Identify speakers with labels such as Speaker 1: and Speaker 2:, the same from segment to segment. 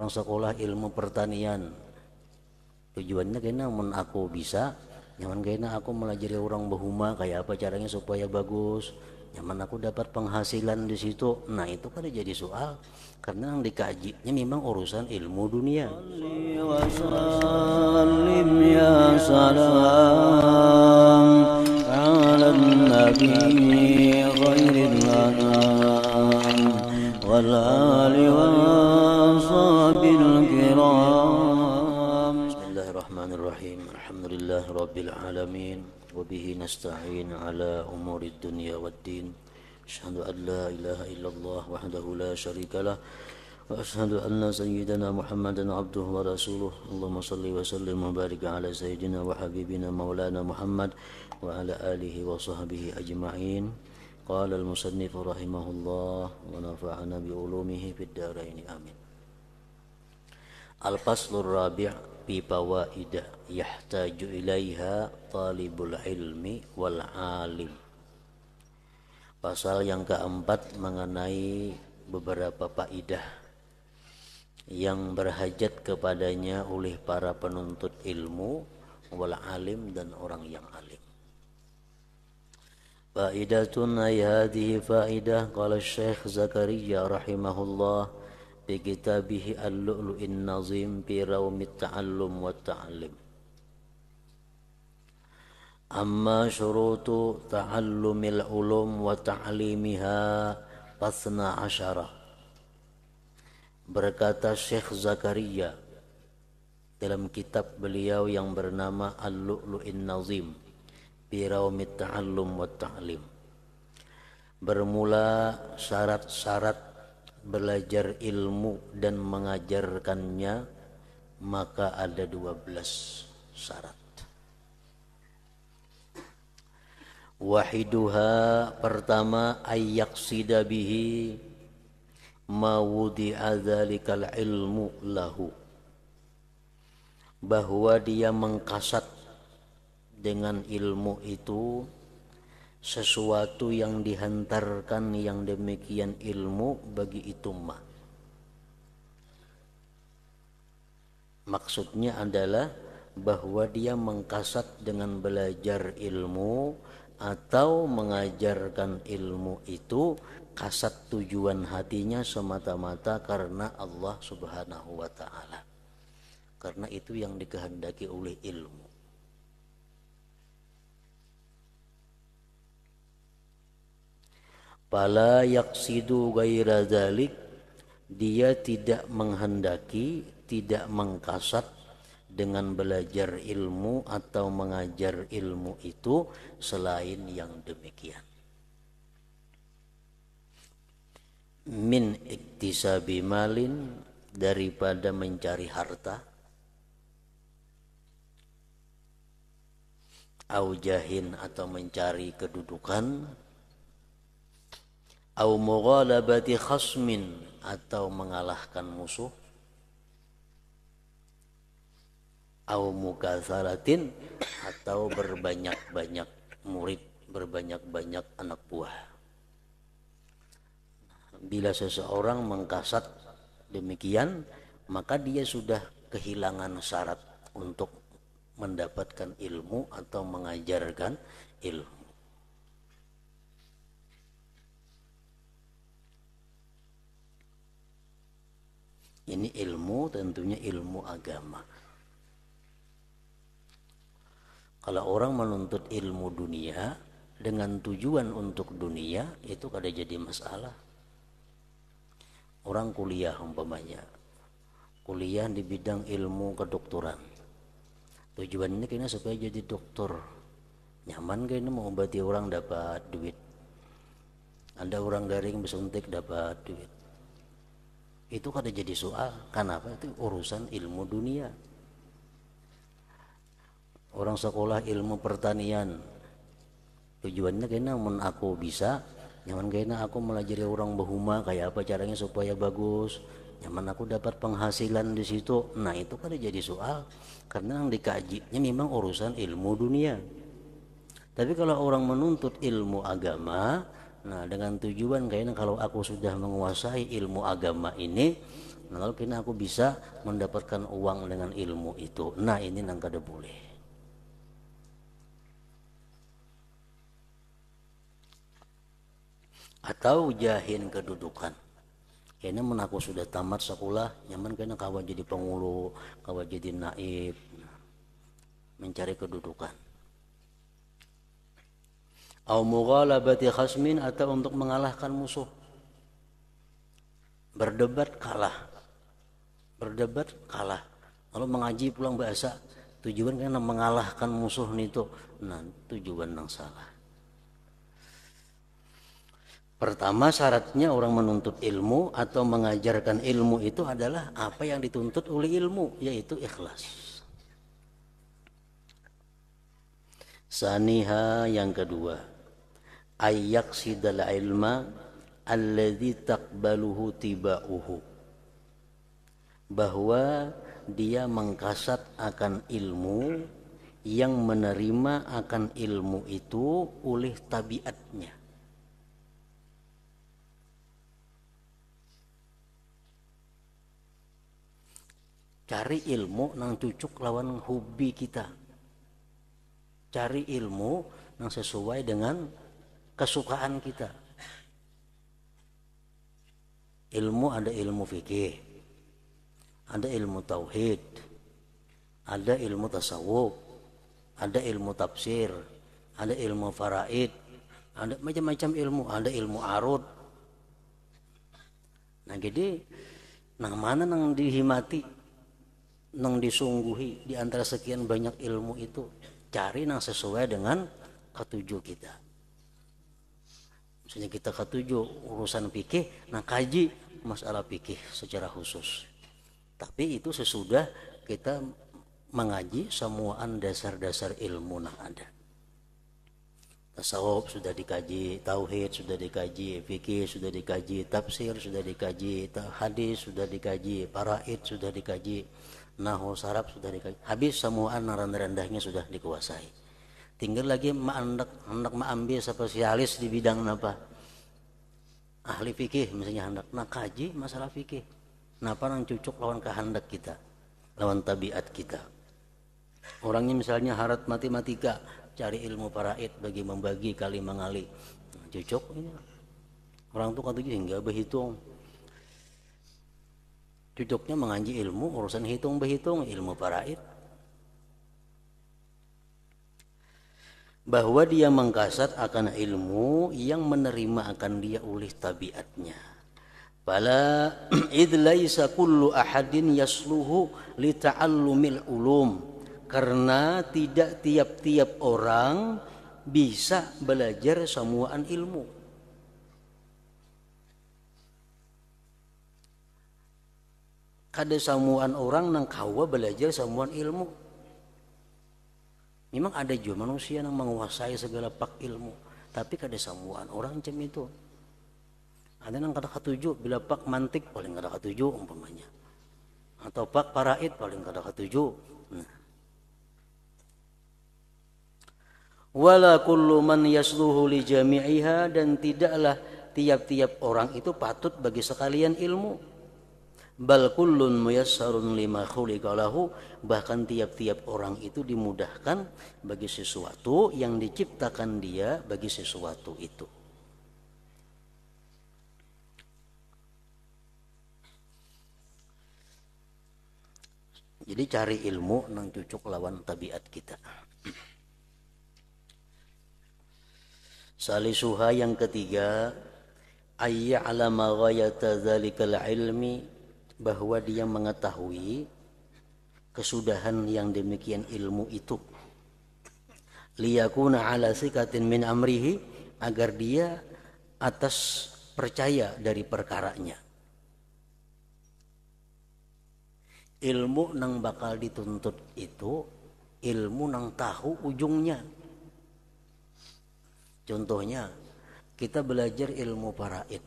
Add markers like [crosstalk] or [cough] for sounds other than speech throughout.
Speaker 1: orang sekolah ilmu pertanian tujuannya kena men aku bisa nyaman kena aku melajari orang bahuma kayak apa caranya supaya bagus nyaman aku dapat penghasilan di situ nah itu kan jadi soal karena yang dikajinya memang urusan ilmu dunia لله رب العالمين وبه نستعين على أمور الدنيا والدين أشهد أن لا إله إلا الله وحده لا شريك له وأشهد أن سيدنا محمدا عبده ورسوله اللهم صل وسلم وبارك على سيدنا وحبيبنا مولانا محمد وعلى آله وصحبه أجمعين قال المصنف رحمه الله ونفعنا بعلومه في الدارين آمين الفصل الرابع fi fawaidah yahtaju ilaiha talibul ilmi wal alim. Pasal yang keempat mengenai beberapa faidah yang berhajat kepadanya oleh para penuntut ilmu wal alim dan orang yang alim. Faidatun ay hadhihi faidah qala Syekh Zakaria rahimahullah fi kitabihi al-lu'lu'in nazim fi rawmit ta'allum wa ta'allim amma syurutu ta'allumil ulum wa ta'limiha pasna asyara berkata Syekh Zakaria dalam kitab beliau yang bernama Al-Lu'lu'in Nazim Birawmit Ta'allum wa Ta'lim bermula syarat-syarat belajar ilmu dan mengajarkannya maka ada dua belas syarat wahiduha pertama ayak sidabihi mawudi diadali ilmu lahu bahwa dia mengkasat dengan ilmu itu sesuatu yang dihantarkan yang demikian ilmu bagi itu mah. Maksudnya adalah bahwa dia mengkasat dengan belajar ilmu atau mengajarkan ilmu itu kasat tujuan hatinya semata-mata karena Allah Subhanahu wa taala. Karena itu yang dikehendaki oleh ilmu. Pala yaksidu gaira dalik. Dia tidak menghendaki, tidak mengkasat dengan belajar ilmu atau mengajar ilmu itu selain yang demikian. Min iktisabi malin daripada mencari harta. aujahin atau mencari kedudukan au mughalabati khasmin atau mengalahkan musuh au mukasaratin atau berbanyak-banyak murid berbanyak-banyak anak buah bila seseorang mengkasat demikian maka dia sudah kehilangan syarat untuk mendapatkan ilmu atau mengajarkan ilmu Ini ilmu tentunya ilmu agama. Kalau orang menuntut ilmu dunia dengan tujuan untuk dunia itu kada jadi masalah. Orang kuliah umpamanya. Kuliah di bidang ilmu kedokteran. Tujuannya kena supaya jadi dokter. Nyaman mau mengobati orang dapat duit. Anda orang garing bersuntik dapat duit itu kada jadi soal kenapa itu urusan ilmu dunia orang sekolah ilmu pertanian tujuannya kena mun aku bisa nyaman kena aku melajari orang bahuma kayak apa caranya supaya bagus nyaman aku dapat penghasilan di situ nah itu kada jadi soal karena yang dikajinya memang urusan ilmu dunia tapi kalau orang menuntut ilmu agama Nah, dengan tujuan kayaknya kalau aku sudah menguasai ilmu agama ini, nah, lalu kini aku bisa mendapatkan uang dengan ilmu itu. Nah, ini nang ada boleh. Atau jahin kedudukan. Kayaknya men aku sudah tamat sekolah, nyaman kayaknya kawan jadi pengulu, kawan jadi naib, nah, mencari kedudukan au mughalabati khasmin atau untuk mengalahkan musuh berdebat kalah berdebat kalah kalau mengaji pulang bahasa tujuan karena mengalahkan musuh itu nah tujuan yang salah Pertama syaratnya orang menuntut ilmu atau mengajarkan ilmu itu adalah apa yang dituntut oleh ilmu yaitu ikhlas. Saniha yang kedua ayyaksidal ilma alladhi takbaluhu tiba'uhu bahwa dia mengkasat akan ilmu yang menerima akan ilmu itu oleh tabiatnya cari ilmu nang cucuk lawan hobi kita cari ilmu yang sesuai dengan kesukaan kita. Ilmu ada ilmu fikih, ada ilmu tauhid, ada ilmu tasawuf, ada ilmu tafsir, ada ilmu faraid, ada macam-macam ilmu, ada ilmu arut. Nah jadi nah mana nang dihimati, nang disungguhi di antara sekian banyak ilmu itu, cari nang sesuai dengan ketujuh kita misalnya kita ketujuh urusan fikih nah kaji masalah fikih secara khusus tapi itu sesudah kita mengaji semuaan dasar-dasar ilmu yang ada tasawuf sudah dikaji tauhid sudah dikaji fikih sudah dikaji tafsir sudah dikaji hadis sudah dikaji paraid sudah dikaji nahu sarap sudah dikaji habis semuaan rendah-rendahnya sudah dikuasai tinggal lagi hendak hendak mengambil spesialis di bidang apa ahli fikih misalnya hendak nak kaji masalah fikih kenapa orang cucuk lawan kehendak kita lawan tabiat kita orangnya misalnya harat matematika cari ilmu paraid bagi membagi kali mengali nah, cucuk ini. Ya. orang tuh katanya hingga berhitung cucuknya mengaji ilmu urusan hitung berhitung ilmu paraid bahwa dia mengkasat akan ilmu yang menerima akan dia oleh tabiatnya. Bala [clears throat] id laisa kullu ahadin yasluhu li ta'allumil ulum karena tidak tiap-tiap orang bisa belajar semuaan ilmu. Kada semuaan orang nang kawa belajar semuaan ilmu Memang ada juga manusia yang menguasai segala pak ilmu, tapi kada semua orang macam itu. Ada yang kada katuju bila pak mantik paling kada katuju umpamanya. Atau pak parait paling kada katuju. Nah. Wala kullu man yasluhu li jami'iha dan tidaklah tiap-tiap orang itu patut bagi sekalian ilmu. Bal kullun muyassarun lima khuliqalahu. Bahkan tiap-tiap orang itu dimudahkan bagi sesuatu yang diciptakan dia bagi sesuatu itu. Jadi cari ilmu nang cucuk lawan tabiat kita. [clears throat] Salisuha yang ketiga, ayya alama ghayata dzalikal ilmi bahwa dia mengetahui kesudahan yang demikian ilmu itu liyakuna ala sikatin min amrihi agar dia atas percaya dari perkaranya ilmu nang bakal dituntut itu ilmu nang tahu ujungnya contohnya kita belajar ilmu paraid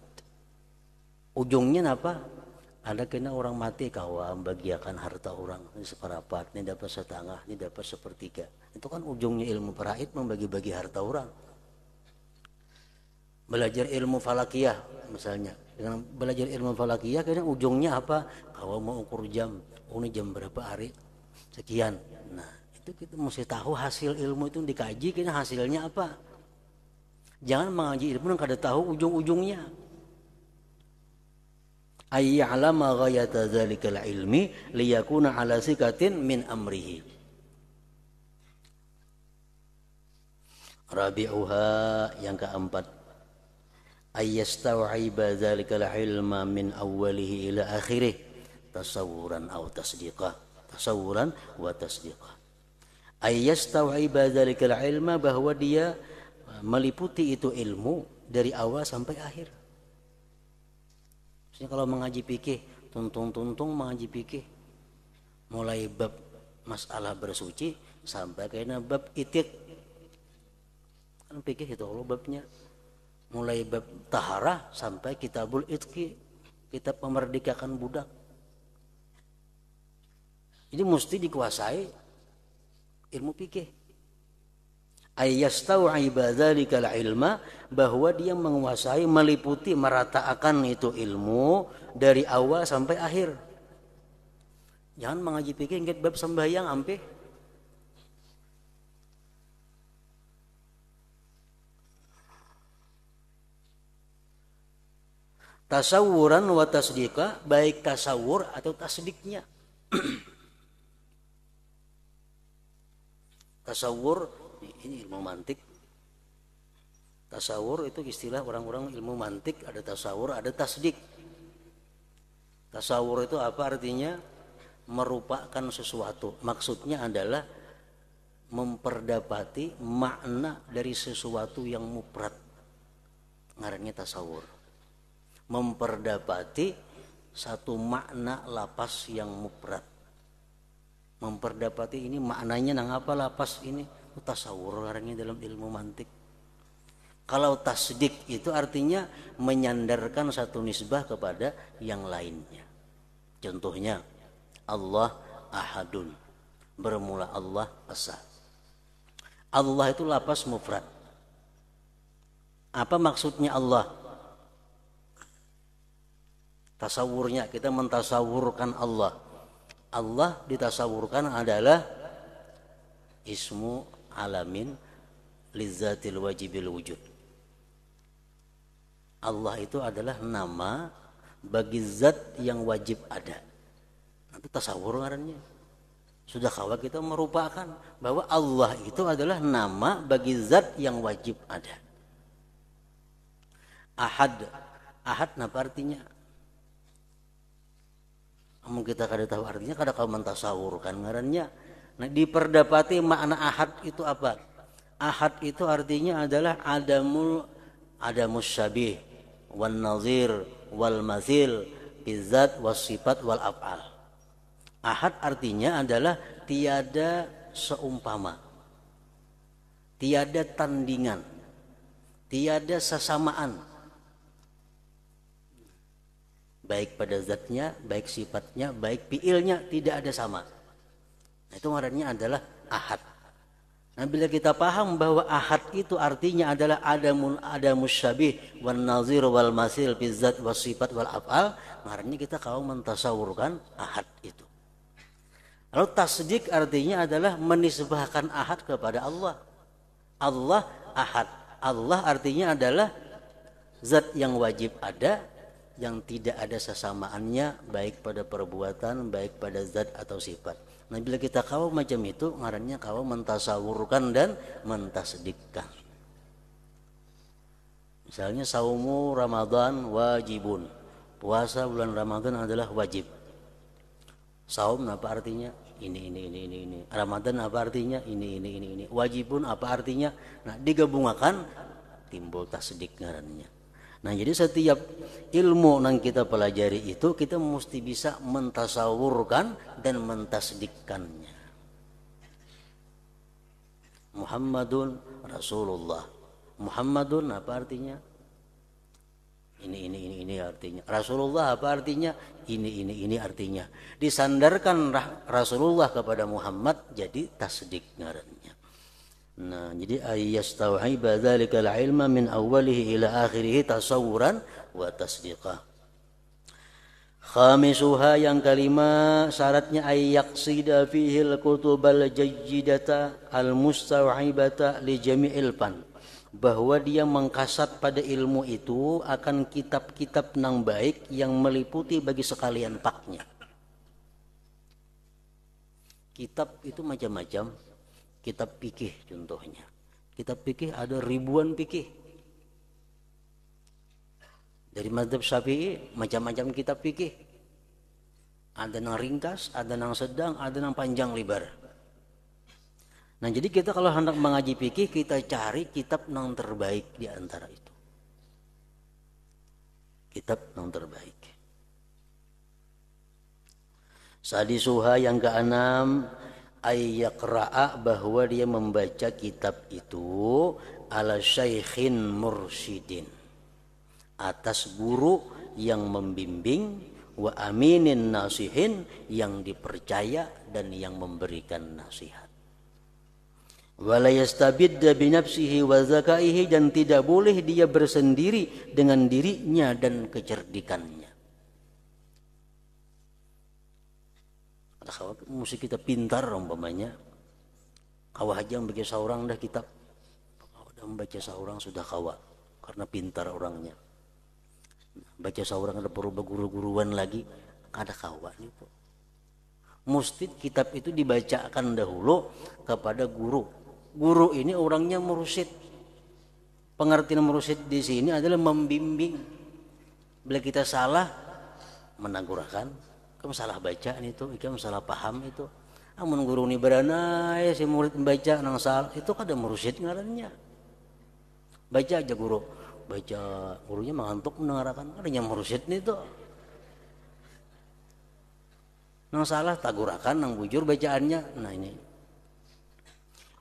Speaker 1: ujungnya apa ada kena orang mati kawa ah, membagiakan harta orang ini seperapat, ini dapat setengah, ini dapat sepertiga. Itu kan ujungnya ilmu peraid membagi-bagi harta orang. Belajar ilmu falakiyah misalnya, dengan belajar ilmu falakiyah kena ujungnya apa? Kau mau ukur jam, oh ini jam berapa hari? Sekian. Nah, itu kita mesti tahu hasil ilmu itu dikaji Kena hasilnya apa. Jangan mengaji ilmu yang kada tahu ujung-ujungnya ayya'lama ghayata dzalikal ilmi liyakuna ala sikatin min amrihi rabi'uha yang keempat ayyastaw'iba dzalikal ilma min awwalihi ila akhirih tasawuran aw tasdiqa tasawuran wa tasdiqa ayyastaw'iba dzalikal ilma bahwa dia meliputi itu ilmu dari awal sampai akhir Maksudnya kalau mengaji pikir, tuntung-tuntung mengaji pikir, Mulai bab masalah bersuci sampai kena bab itik. Kan pikir itu Allah babnya. Mulai bab taharah sampai kitabul itki, kita memerdekakan budak. Jadi mesti dikuasai ilmu pikir ayyastau'iba dzalikal ilma bahwa dia menguasai meliputi meratakan itu ilmu dari awal sampai akhir. Jangan mengaji pikir ingat bab sembahyang ampe tasawuran wa tasdika baik tasawur atau tasdiknya [clears throat] tasawur ini ilmu mantik tasawur itu istilah orang-orang ilmu mantik ada tasawur ada tasdik tasawur itu apa artinya merupakan sesuatu maksudnya adalah memperdapati makna dari sesuatu yang muprat ngarannya tasawur memperdapati satu makna lapas yang muprat memperdapati ini maknanya nang apa lapas ini tasawur orangnya dalam ilmu mantik kalau tasdik itu artinya menyandarkan satu nisbah kepada yang lainnya contohnya Allah ahadun bermula Allah asa. Allah itu lapas mufrad apa maksudnya Allah tasawurnya kita mentasawurkan Allah Allah ditasawurkan adalah ismu alamin lizatil wajibil wujud. Allah itu adalah nama bagi zat yang wajib ada. Nanti tasawur ngarannya. Sudah kawa kita merupakan bahwa Allah itu adalah nama bagi zat yang wajib ada. Ahad. Ahad apa artinya? kamu kita kada tahu artinya kada kau mentasawur kan ngarannya Nah, diperdapati makna ahad itu apa? Ahad itu artinya adalah adamul adamus syabih wan nazir wal mazil bizat wasifat wal af'al. Ahad artinya adalah tiada seumpama. Tiada tandingan. Tiada sesamaan. Baik pada zatnya, baik sifatnya, baik piilnya tidak ada sama. Nah, itu maknanya adalah ahad. Nah, bila kita paham bahwa ahad itu artinya adalah adamun adamus syabih wan nazir wal masil bizat was sifat wal afal, maknanya kita kalau mentasawurkan ahad itu. Lalu tasdik artinya adalah menisbahkan ahad kepada Allah. Allah ahad. Allah artinya adalah zat yang wajib ada, yang tidak ada sesamaannya baik pada perbuatan, baik pada zat atau sifat. Nah bila kita kawam macam itu ngarannya kawam mentasawurkan dan mentasdikkan. Misalnya saumu Ramadan wajibun. Puasa bulan Ramadan adalah wajib. Saum apa artinya? Ini ini ini ini ini. Ramadan apa artinya? Ini ini ini ini. Wajibun apa artinya? Nah digabungkan timbul tasdik ngarannya. Nah jadi setiap ilmu yang kita pelajari itu kita mesti bisa mentasawurkan dan mentasdikkannya. Muhammadun Rasulullah. Muhammadun apa artinya? Ini ini ini ini artinya. Rasulullah apa artinya? Ini ini ini artinya. Disandarkan Rasulullah kepada Muhammad jadi tasdik ngarannya. Nah, jadi ayyastauhiba dzalikal ilma min awwalihi ila akhirih tasawuran wa tasdiqah. Khamisuha yang kelima syaratnya ayyaksida fihil kutubal jayyidata al mustawhibata li jami'il fan. Bahwa dia mengkasat pada ilmu itu akan kitab-kitab nang baik yang meliputi bagi sekalian paknya. Kitab itu macam-macam Kitab pikih contohnya. Kitab pikih ada ribuan pikih. Dari mazhab Syafi'i macam-macam kitab pikih. Ada yang ringkas, ada yang sedang, ada yang panjang lebar. Nah jadi kita kalau hendak mengaji pikih kita cari kitab yang terbaik di antara itu. Kitab yang terbaik. Sadi Suha yang keenam Ayakraa bahwa dia membaca kitab itu ala syaikhin mursyidin atas guru yang membimbing wa aminin nasihin yang dipercaya dan yang memberikan nasihat binafsihi wa zakaihi dan tidak boleh dia bersendiri dengan dirinya dan kecerdikannya ada mesti kita pintar umpamanya kawah aja yang baca seorang dah kitab udah membaca seorang sudah kawah, karena pintar orangnya baca seorang ada perlu guru-guruan lagi ada kawah nih po. mesti kitab itu dibacakan dahulu kepada guru guru ini orangnya merusit pengertian merusit di sini adalah membimbing bila kita salah menagurakan kamu salah bacaan itu kamu salah paham itu amun guru ni berana ya, si murid membaca nang sal itu kada kan murusyid ngarannya baca aja guru baca gurunya mengantuk mendengarkan kan adanya murusyid ni itu nang salah tagurakan nang bujur bacaannya nah ini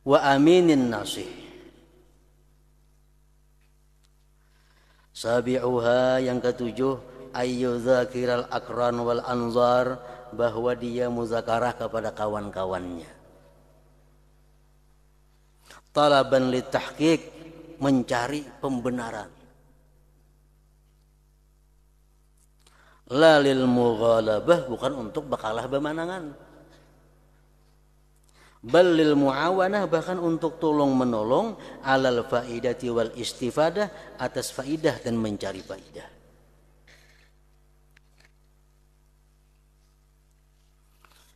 Speaker 1: wa aminin nasih sabi'uha yang ketujuh zakiral akran wal anzar bahwa dia muzakarah kepada kawan-kawannya talaban litahqiq mencari pembenaran lalil mughalabah bukan untuk bakalah pemanangan balil muawanah bahkan untuk tolong menolong alal faidati wal istifadah atas faidah dan mencari faidah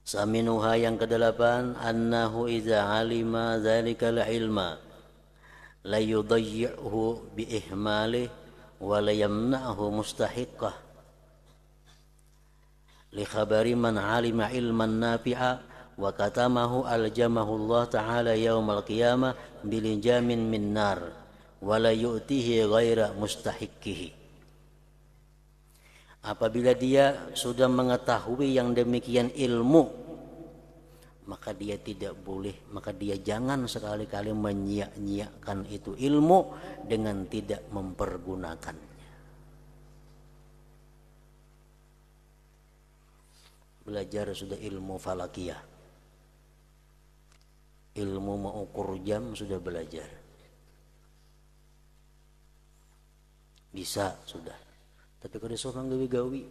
Speaker 1: Saminuha yang kedelapan annahu idza alima dzalikal ilma la yudayyi'hu bi ihmalih wa la yamna'hu mustahiqqah li khabari man alima ilman nafi'a wa katamahu aljamahu Allah taala yaumal qiyamah bilinjamin min nar wa la yu'tihi ghaira mustahiqqihi Apabila dia sudah mengetahui yang demikian ilmu, maka dia tidak boleh, maka dia jangan sekali-kali menyia-nyiakan itu ilmu dengan tidak mempergunakannya. Belajar sudah ilmu falakiyah. Ilmu mengukur jam sudah belajar. Bisa sudah tapi kada seorang gawi gawi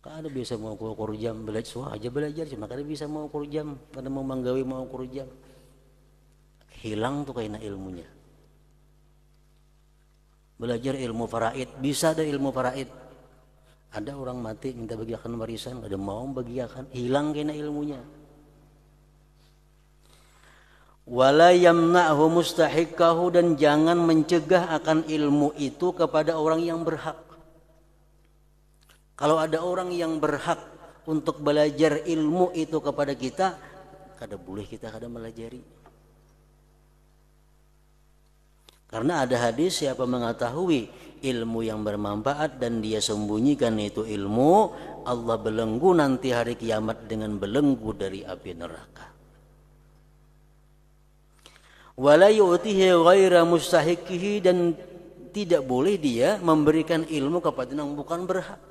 Speaker 1: kada biasa mau ukur jam belajar suah aja belajar cuma kada bisa mau ukur jam kada mau manggawi mau ukur jam hilang tuh kayaknya ilmunya belajar ilmu faraid bisa ada ilmu faraid ada orang mati minta bagiakan warisan ada mau bagiakan hilang kena ilmunya wala yamna'hu mustahikahu dan jangan mencegah akan ilmu itu kepada orang yang berhak. Kalau ada orang yang berhak untuk belajar ilmu itu kepada kita, kada boleh kita kada belajari. Karena ada hadis siapa mengetahui ilmu yang bermanfaat dan dia sembunyikan itu ilmu, Allah belenggu nanti hari kiamat dengan belenggu dari api neraka wala yu'tihi ghaira mustahiqihi dan tidak boleh dia memberikan ilmu kepada yang bukan berhak.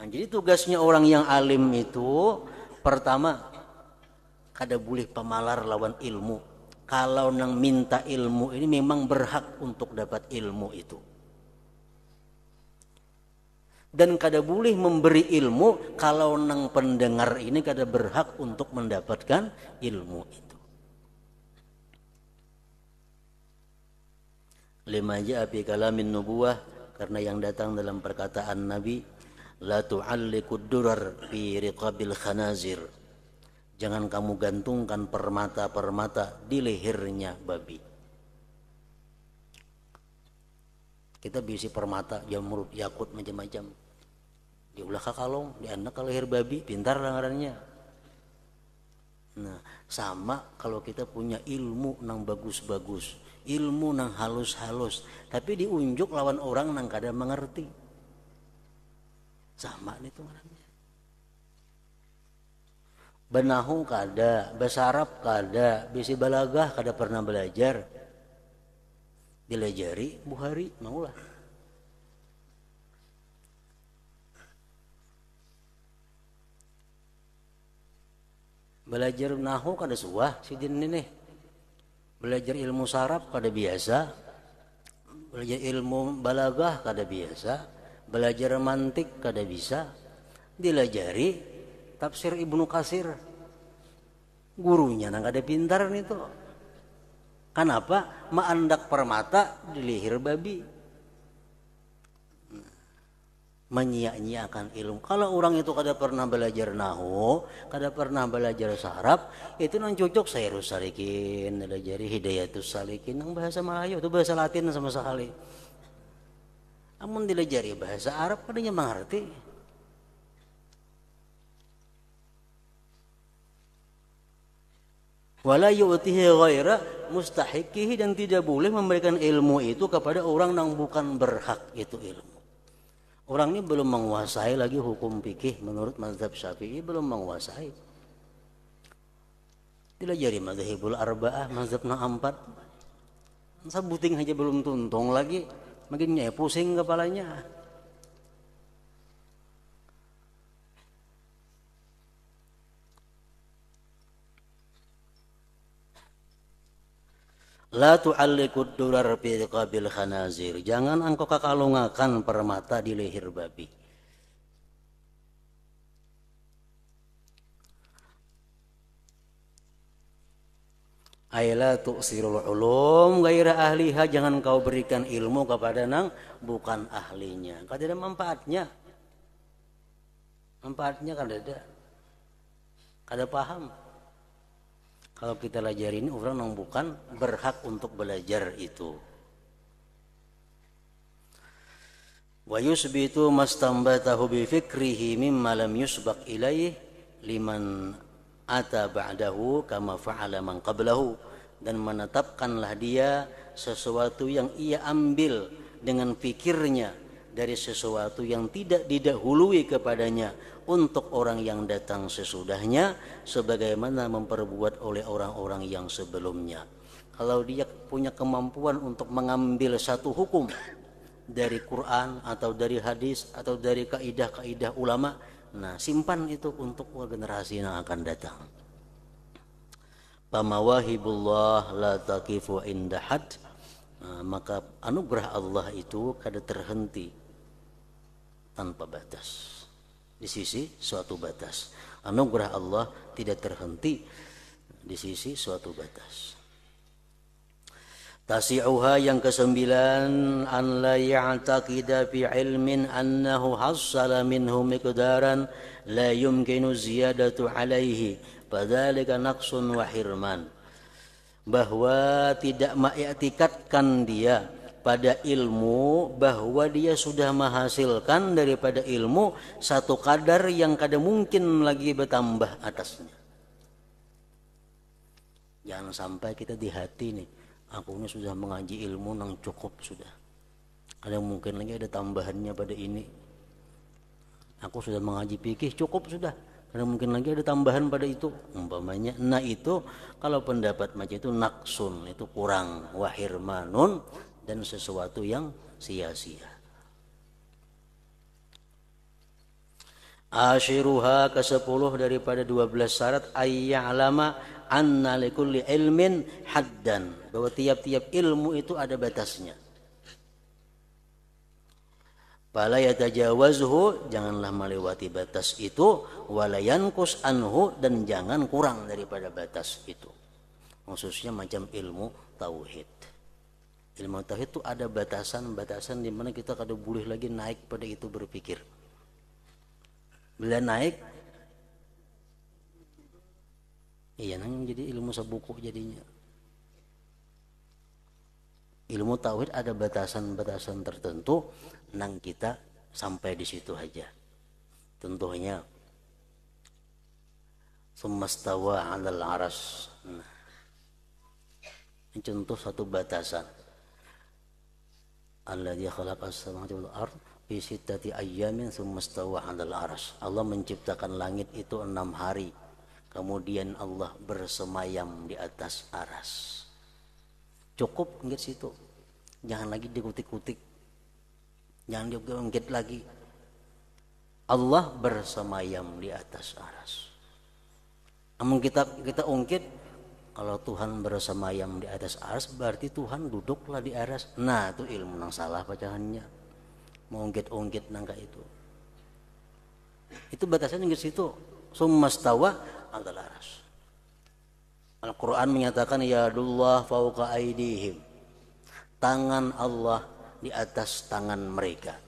Speaker 1: Nah, jadi tugasnya orang yang alim itu pertama kada boleh pemalar lawan ilmu. Kalau nang minta ilmu ini memang berhak untuk dapat ilmu itu. Dan kada boleh memberi ilmu kalau nang pendengar ini kada berhak untuk mendapatkan ilmu itu. lima ja'a fi kalamin nubuah karena yang datang dalam perkataan Nabi la tu'alliqud durar fi riqabil khanazir jangan kamu gantungkan permata-permata di lehernya babi kita bisa permata jamrut yakut macam-macam di ulah kakalong di anak ke leher babi pintar langarannya nah sama kalau kita punya ilmu nang bagus-bagus ilmu nang halus-halus tapi diunjuk lawan orang nang kada mengerti sama nih tuh orangnya benahu kada besarap kada bisi balagah kada pernah belajar dilajari buhari maulah belajar nahu kada suah si nih belajar ilmu saraf kada biasa belajar ilmu balagah kada biasa belajar mantik kada bisa dilajari tafsir Ibnu Kasir gurunya nang kada pintar nih tuh kenapa maandak permata di leher babi menyia-nyiakan ilmu. Kalau orang itu kada pernah belajar nahu, kada pernah belajar sarap, itu nang cocok sairus salikin, belajar hidayatus salikin, nang bahasa Melayu itu bahasa Latin sama sekali. Namun dilajari bahasa Arab padanya mengerti. Wala yu'tihi ghaira mustahikihi dan tidak boleh memberikan ilmu itu kepada orang yang bukan berhak itu ilmu. Orang ini belum menguasai lagi hukum fikih menurut mazhab Syafi'i belum menguasai. Dilajari mazhabul arba'ah, mazhab na empat. Masa buting aja belum tuntung lagi, makin nyepusing kepalanya. La tu'allikud durar bi qabil khanazir. Jangan engkau kakalungakan permata di leher babi. Aila tu'sirul ulum gaira ahliha jangan kau berikan ilmu kepada nang bukan ahlinya. Kada ada manfaatnya. Manfaatnya kada ada. Kada paham kalau kita belajar ini orang yang bukan berhak untuk belajar itu wa yusbitu mastambatahu bi fikrihi mimma lam yusbaq ilaih liman ata ba'dahu kama fa'ala man qablahu dan menetapkanlah dia sesuatu yang ia ambil dengan pikirnya dari sesuatu yang tidak didahului kepadanya untuk orang yang datang sesudahnya sebagaimana memperbuat oleh orang-orang yang sebelumnya. Kalau dia punya kemampuan untuk mengambil satu hukum dari Quran atau dari hadis atau dari kaidah-kaidah ulama, nah simpan itu untuk generasi yang akan datang. Pamawahibullah la taqifu indahad nah, maka anugerah Allah itu kada terhenti tanpa batas di sisi suatu batas. Anugerah Allah tidak terhenti di sisi suatu batas. Tasi'uha yang kesembilan an la ya'taqida fi ilmin annahu hassala minhu miqdaran la yumkinu ziyadatu alaihi padzalika naqsun wa hirman bahwa tidak mengiktikadkan dia pada ilmu bahwa dia sudah menghasilkan daripada ilmu satu kadar yang kada mungkin lagi bertambah atasnya. Jangan sampai kita di hati nih, aku ini sudah mengaji ilmu yang cukup sudah. Ada mungkin lagi ada tambahannya pada ini. Aku sudah mengaji fikih cukup sudah. Ada mungkin lagi ada tambahan pada itu umpamanya. Nah itu kalau pendapat macam itu naksun itu kurang wahirmanun dan sesuatu yang sia-sia. Ashiruha ke sepuluh daripada dua belas syarat ayya'lama anna likulli ilmin haddan. Bahwa tiap-tiap ilmu itu ada batasnya. Fala jawazhu janganlah melewati batas itu kus anhu dan jangan kurang daripada batas itu. Khususnya macam ilmu tauhid ilmu tauhid itu ada batasan-batasan di mana kita kada boleh lagi naik pada itu berpikir bila naik iya nang jadi ilmu sebuku jadinya ilmu tauhid ada batasan-batasan tertentu nang kita sampai di situ aja tentunya semestawa alal aras nah, contoh satu batasan alladzi khalaqa as-samawati wal ard fi sittati ayyamin tsumma stawa 'alal arsy. Allah menciptakan langit itu enam hari. Kemudian Allah bersemayam di atas aras. Cukup ngit situ. Jangan lagi dikutik-kutik. Jangan juga diungkit lagi. Allah bersemayam di atas aras. Namun kita kita ungkit kalau Tuhan bersama yang di atas aras berarti Tuhan duduklah di aras nah itu ilmu yang salah bacaannya mengungkit-ungkit nangka itu itu batasannya di situ sumastawa antara aras Al-Quran menyatakan ya Allah fauqa aidihim tangan Allah di atas tangan mereka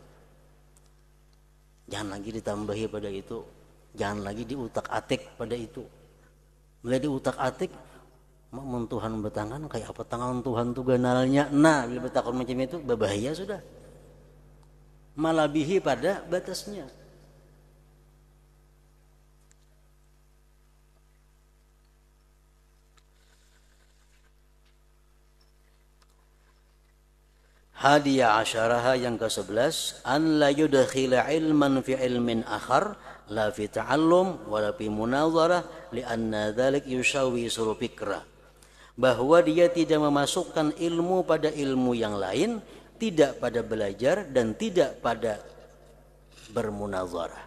Speaker 1: jangan lagi ditambahi pada itu jangan lagi diutak atik pada itu mulai diutak atik Mau Tuhan bertangan kayak apa tangan Tuhan tuh ganalnya nah bila bertakon macam itu bahaya sudah malabihi pada batasnya Hadiah asyarah yang ke-11 An la yudakhila ilman fi ilmin akhar La fi ta'allum Wa la fi munazarah Lianna dhalik yusawi suru bahwa dia tidak memasukkan ilmu pada ilmu yang lain, tidak pada belajar dan tidak pada bermunazarah.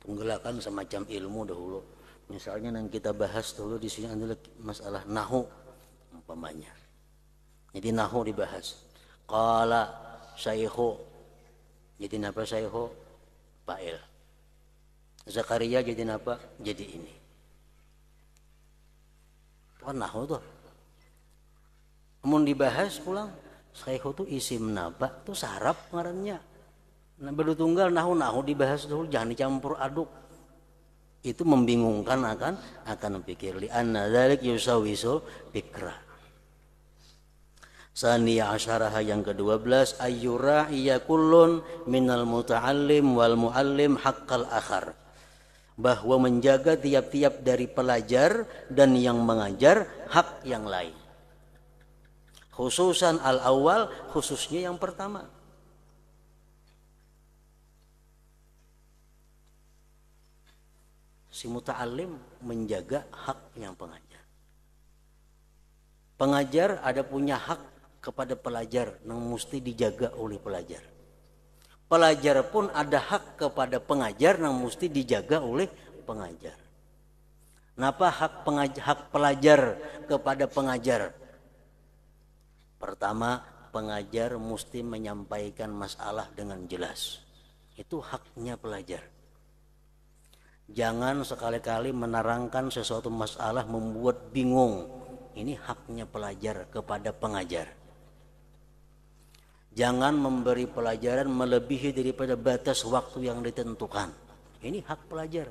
Speaker 1: Penggelakan semacam ilmu dahulu. Misalnya yang kita bahas dulu di sini adalah masalah nahu umpamanya. Jadi nahu dibahas. Qala syaihu. Jadi apa syaihu? Fa'il. Zakaria jadi apa? Jadi ini bukan itu namun dibahas pulang Saya itu isim naba itu sarap ngarannya nah, baru tunggal nahu nahu dibahas dulu jangan dicampur aduk itu membingungkan akan akan pikir li anna dzalik yusawisul fikra Saniya asharah yang ke-12 ayyura iya kullun minal muta'allim wal muallim haqqal akhar bahwa menjaga tiap-tiap dari pelajar dan yang mengajar hak yang lain. Khususan al-awwal, khususnya yang pertama. Si muta'alim menjaga hak yang pengajar. Pengajar ada punya hak kepada pelajar yang mesti dijaga oleh pelajar pelajar pun ada hak kepada pengajar yang mesti dijaga oleh pengajar. Kenapa hak, pengajar, hak pelajar kepada pengajar? Pertama, pengajar mesti menyampaikan masalah dengan jelas. Itu haknya pelajar. Jangan sekali-kali menerangkan sesuatu masalah membuat bingung. Ini haknya pelajar kepada pengajar. Jangan memberi pelajaran melebihi daripada batas waktu yang ditentukan. Ini hak pelajar.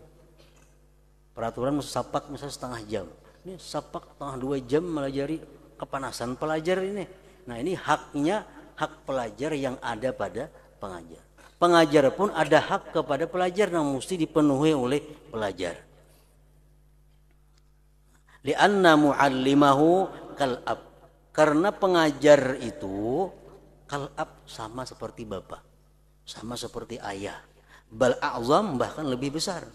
Speaker 1: Peraturan sapak misalnya setengah jam. Ini sapak setengah dua jam melajari kepanasan pelajar ini. Nah ini haknya hak pelajar yang ada pada pengajar. Pengajar pun ada hak kepada pelajar yang mesti dipenuhi oleh pelajar. Lianna muallimahu kalab. Karena pengajar itu Kalab sama seperti bapak, sama seperti ayah. Bal a'zam bahkan lebih besar.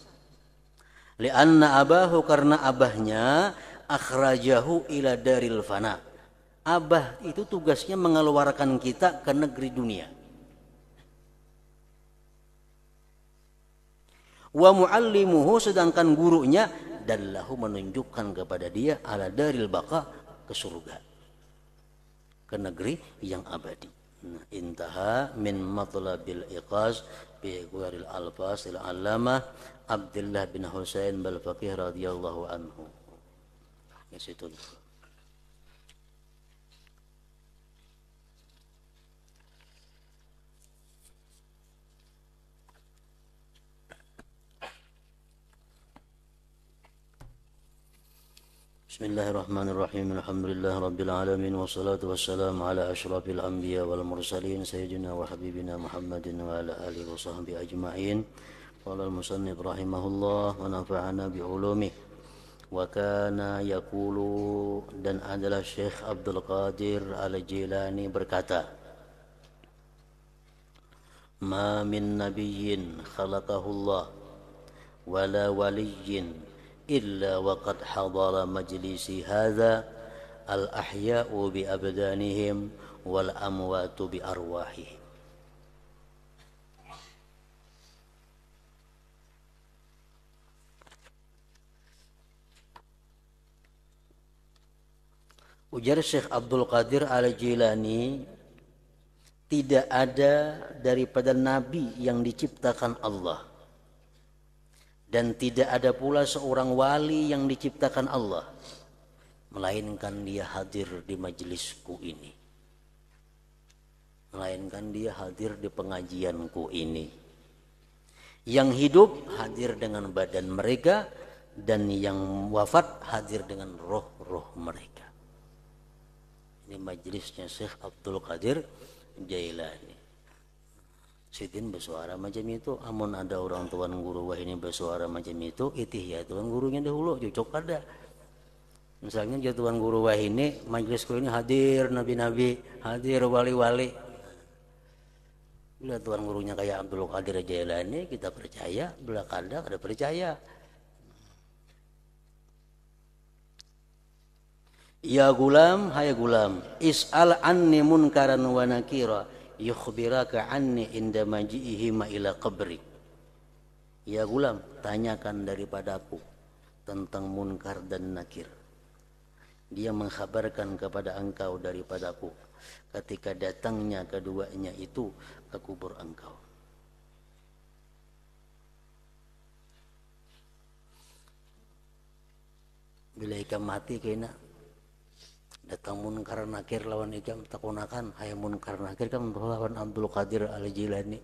Speaker 1: Lianna abahu karena abahnya akhrajahu ila daril fana. Abah itu tugasnya mengeluarkan kita ke negeri dunia. Wa muallimuhu sedangkan gurunya dallahu menunjukkan kepada dia ala daril baka ke surga ke negeri yang abadi. انتهى من مطلب الإقاز بإقوار الألفاظ العلامة عبد الله بن حسين بالفقيه رضي الله عنه. Ya situ. بسم الله الرحمن الرحيم الحمد لله رب العالمين والصلاة والسلام على أشرف الأنبياء والمرسلين سيدنا وحبيبنا محمد وعلى آله وصحبه أجمعين قال المصنف رحمه الله ونفعنا بعلومه وكان يقول dan adalah Syekh Abdul Qadir Al-Jilani berkata Ma min nabiyyin khalaqahu Allah wala waliyyin إلا وقد حضر bi هذا الأحياء بأبدانهم والأموات بأرواحهم Ujar Syekh Abdul Qadir Al-Jilani tidak ada daripada nabi yang diciptakan Allah dan tidak ada pula seorang wali yang diciptakan Allah. Melainkan dia hadir di majelisku ini. Melainkan dia hadir di pengajianku ini. Yang hidup hadir dengan badan mereka. Dan yang wafat hadir dengan roh-roh mereka. Ini majelisnya Syekh Abdul Qadir Jailani. Sidin bersuara macam itu, amun ada orang tuan guru wah ini bersuara macam itu, itih ya tuan gurunya dahulu, cocok ada. Misalnya jadi tuan guru wah ini, majelisku ini hadir nabi-nabi, hadir wali-wali. Bila tuan gurunya kayak Abdul Qadir Jailani, kita percaya, bila kada ada percaya. Ya gulam, hai gulam, is'al anni munkaran wa nakira yukhbiraka anni inda maji'ihi ma ila qabri ya gulam tanyakan daripadaku tentang munkar dan nakir dia mengkhabarkan kepada engkau daripadaku ketika datangnya keduanya itu ke kubur engkau bila ikan mati kena datang munkar nakir lawan ikam takunakan ayam munkar nakir kan lawan Abdul Qadir Al Jilani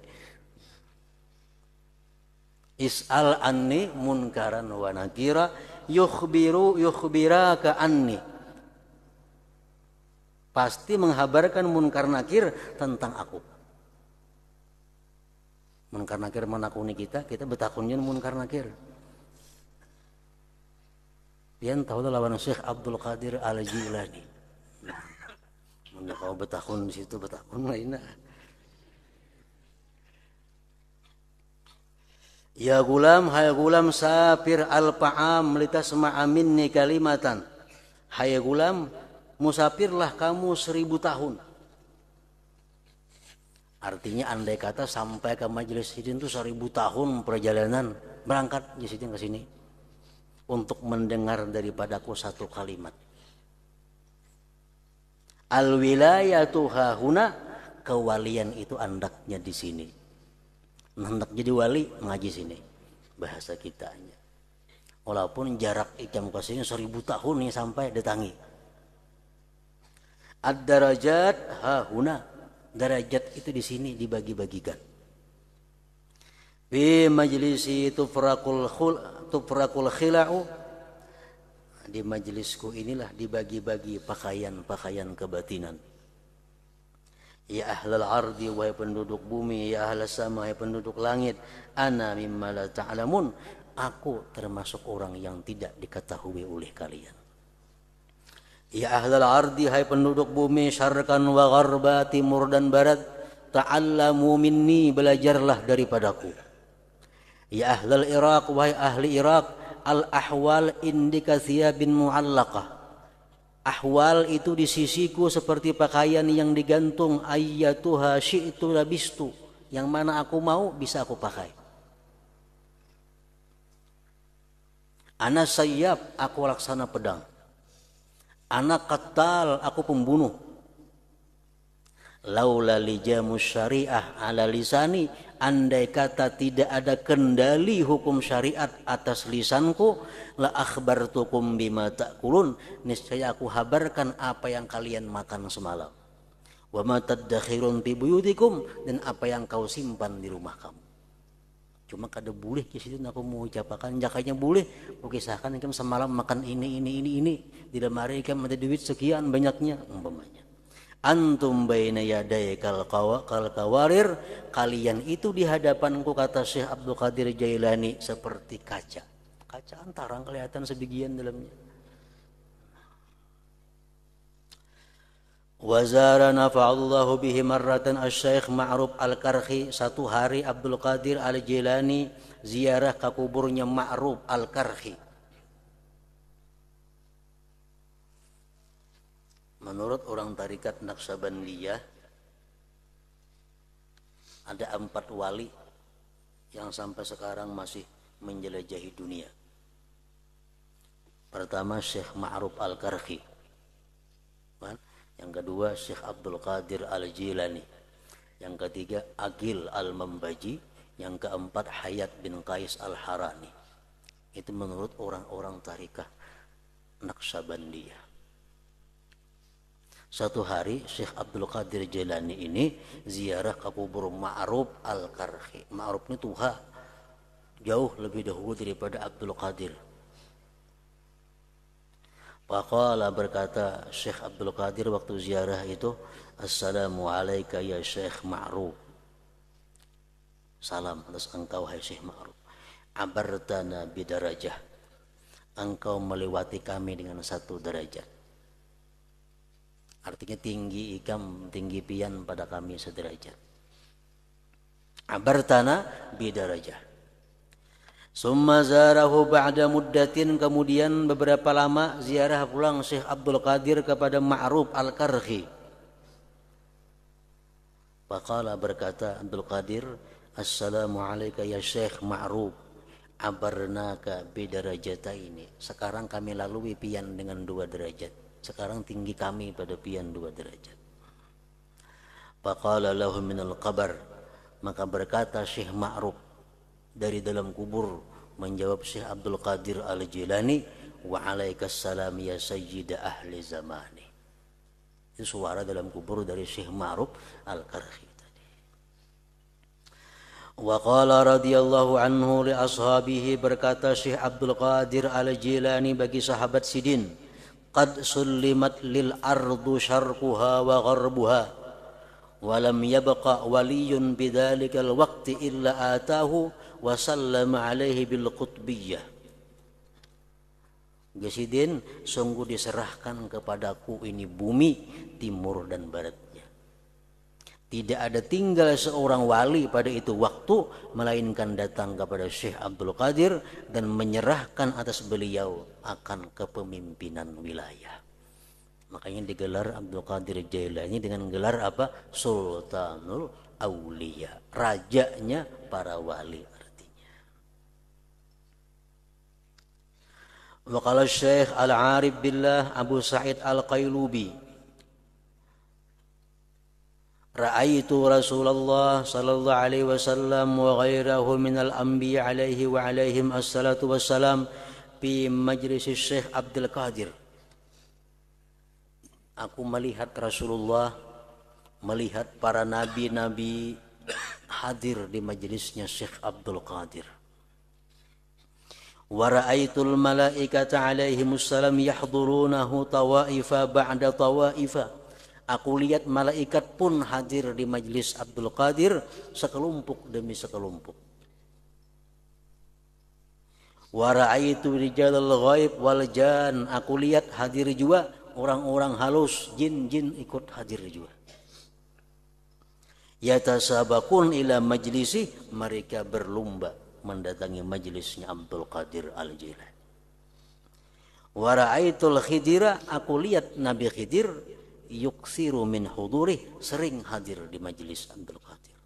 Speaker 1: is'al anni munkaran wa nakira yukhbiru yukhbiraka anni pasti menghabarkan munkar nakir tentang aku munkar nakir menakuni kita kita betakunnya munkar nakir Pian tahu lawan Syekh Abdul Qadir Al Jilani udah kau betakun di situ betahun lainnya Ya gulam, hai gulam sapir al-pa'am amin ni kalimatan. Hai gulam, musafirlah kamu seribu tahun. Artinya andai kata sampai ke majelis sidin itu seribu tahun perjalanan berangkat sidin ke sini untuk mendengar daripadaku satu kalimat. Al wilayatu hahuna kewalian itu andaknya di sini. Hendak jadi wali ngaji sini bahasa kita aja. Walaupun jarak ikam kasihnya seribu tahun nih sampai datangi. Ad-darajat hahuna. Darajat itu di sini dibagi-bagikan. Bi itu frakul khul tufrakul khila'u di majelisku inilah dibagi-bagi pakaian-pakaian kebatinan. Ya ahlal ardi wahai penduduk bumi, ya ahlas sama wahai ya penduduk langit, ana mimma la ta'lamun. Aku termasuk orang yang tidak diketahui oleh kalian. Ya ahlal ardi hai penduduk bumi syarqan wa gharba timur dan barat ta'allamu minni belajarlah daripadaku. Ya ahlal Iraq wahai ahli Iraq al-ahwal indikasiya bin mu'allaqah. Ahwal itu di sisiku seperti pakaian yang digantung ayyatuha syi'tu labistu. Yang mana aku mau bisa aku pakai. Anak sayyab aku laksana pedang. Anak katal aku pembunuh laula lijamu syariah ala lisani andai kata tidak ada kendali hukum syariat atas lisanku la akhbartukum bima takulun niscaya aku habarkan apa yang kalian makan semalam wa ma tibuyutikum fi buyutikum dan apa yang kau simpan di rumah kamu cuma kada boleh di situ aku mau ucapkan jakanya boleh kisahkan kamu semalam makan ini ini ini ini di lemari kamu ada duit sekian banyaknya umpamanya antum baina kal kawarir kalian itu di hadapanku kata Syekh Abdul Qadir Jailani seperti kaca kaca antara kelihatan sebagian dalamnya Wazara nafa'allahu bihi marratan asy Ma'ruf Al-Karhi satu hari Abdul Qadir Al-Jilani ziarah ke kuburnya Ma'ruf Al-Karhi menurut orang tarikat Naksabandiyah ada empat wali yang sampai sekarang masih menjelajahi dunia. Pertama Syekh Ma'ruf Al-Karhi. Kan? Yang kedua Syekh Abdul Qadir Al-Jilani. Yang ketiga Agil Al-Mambaji. Yang keempat Hayat bin Qais Al-Harani. Itu menurut orang-orang tarikah Naksabandiyah. Satu hari Syekh Abdul Qadir Jailani ini ziarah ke kubur Ma'ruf Al-Karhi. Ma'ruf ini Tuha jauh lebih dahulu daripada Abdul Qadir. Faqala berkata Syekh Abdul Qadir waktu ziarah itu Assalamu alayka ya Syekh Ma'ruf Salam atas engkau hai Syekh Ma'ruf Abartana bidarajah Engkau melewati kami dengan satu derajat Artinya tinggi ikam, tinggi pian pada kami sederajat. Abartana bidaraja Summa zarahu ba'da muddatin kemudian beberapa lama ziarah pulang Syekh Abdul Qadir kepada Ma'ruf Al-Karhi. Faqala berkata Abdul Qadir, "Assalamu alayka ya Syekh Ma'ruf. Abarnaka ini. Sekarang kami lalui pian dengan dua derajat. Sekarang tinggi kami pada pian dua derajat. Pakala lahu minal kabar, Maka berkata Syekh Ma'ruf dari dalam kubur menjawab Syekh Abdul Qadir Al-Jilani wa alaikassalam ya sayyida ahli zamani. Itu suara dalam kubur dari Syekh Ma'ruf Al-Karhi tadi. Wa qala radhiyallahu anhu li ashabihi berkata Syekh Abdul Qadir Al-Jilani bagi sahabat Sidin قد سلمت للأرض شرقها وغربها ولم يبق ولي بذلك الوقت إلا آتاه وسلم عليه بالقطبية Gesidin, sungguh diserahkan kepadaku ini bumi, timur dan barat. Tidak ada tinggal seorang wali pada itu waktu melainkan datang kepada Syekh Abdul Qadir dan menyerahkan atas beliau akan kepemimpinan wilayah. Makanya digelar Abdul Qadir Jailani dengan gelar apa? Sultanul Aulia, rajanya para wali artinya. Wa Syekh Al-Arif billah Abu Sa'id Al-Qailubi رأيت رسول الله صلى الله عليه وسلم وغيره من الأنبياء عليه وعليهم الصلاة والسلام في مجلس الشيخ عبد Qadir Aku melihat Rasulullah melihat para nabi-nabi hadir di majelisnya Syekh Abdul Qadir. Wa ra'aitul malaikata alaihimus salam yahdurunahu tawaifa ba'da tawaifa Aku lihat malaikat pun hadir di majelis Abdul Qadir sekelompok demi sekelompok. Waraitu rijalal ghaib wal jan. Aku lihat hadir juga orang-orang halus, jin-jin ikut hadir juga. Yatasabakun ila majlisi mereka berlomba mendatangi majelisnya Abdul Qadir Al-Jilani. Waraaitul Khidira aku lihat Nabi Khidir yuksiru min huduri sering hadir di majelis Abdul Qadir.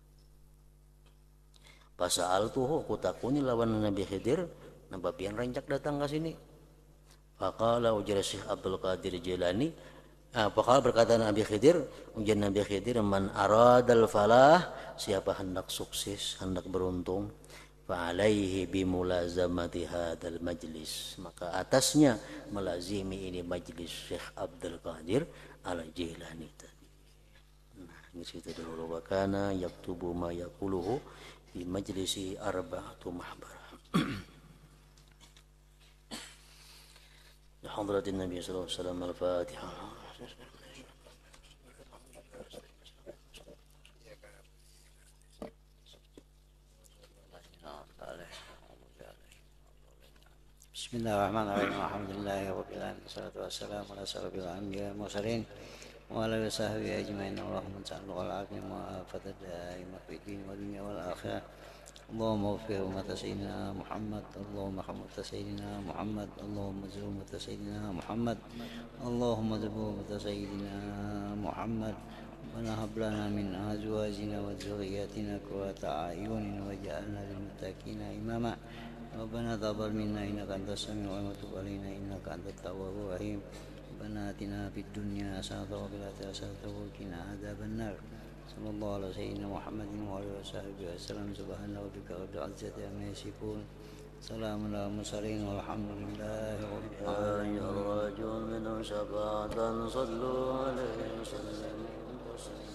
Speaker 1: Pasal tuh aku takuni lawan Nabi Khidir, nabapian rancak datang ke sini. Fakala ujar Syekh Abdul Qadir Jilani, Nah, eh, Pakal berkata Nabi Khidir, ujian Nabi Khidir, man aradal falah, siapa hendak sukses, hendak beruntung, fa'alaihi bimulazamati hadal majlis. Maka atasnya melazimi ini majlis Syekh Abdul Qadir, Ala jilani tadi. Nah, di situ dulu wakana yaktubu Maya yaquluhu di majlisi arba'atu mahbar. Alhamdulillah [clears throat] Nabi sallallahu alaihi al-Fatihah. بسم الله الرحمن الرحيم الحمد لله رب العالمين والصلاة والسلام على سبب الأنبياء والمرسلين وعلى وصحبه أجمعين اللهم تعالى والعافية وعافة الدائمة في الدين والدنيا والآخرة اللهم وفق أمة سيدنا محمد اللهم حمد سيدنا محمد اللهم زر أمة سيدنا محمد اللهم زر أمة سيدنا محمد ربنا هب لنا من أزواجنا وذرياتنا قرة أعين واجعلنا للمتقين إماما ربنا تقبل منا إنك أنت السميع وتب علينا إنك أنت التواب الرحيم ربنا آتنا في الدنيا حسنة وفي الآخرة حسنة وقنا عذاب النار صلى الله على سيدنا محمد وعلى اله وصحبه وسلم سبحان ربك رب العزة عما يصفون سلام على المرسلين والحمد لله رب العالمين الرجل منه شفاعة صلوا عليه وسلموا تسليما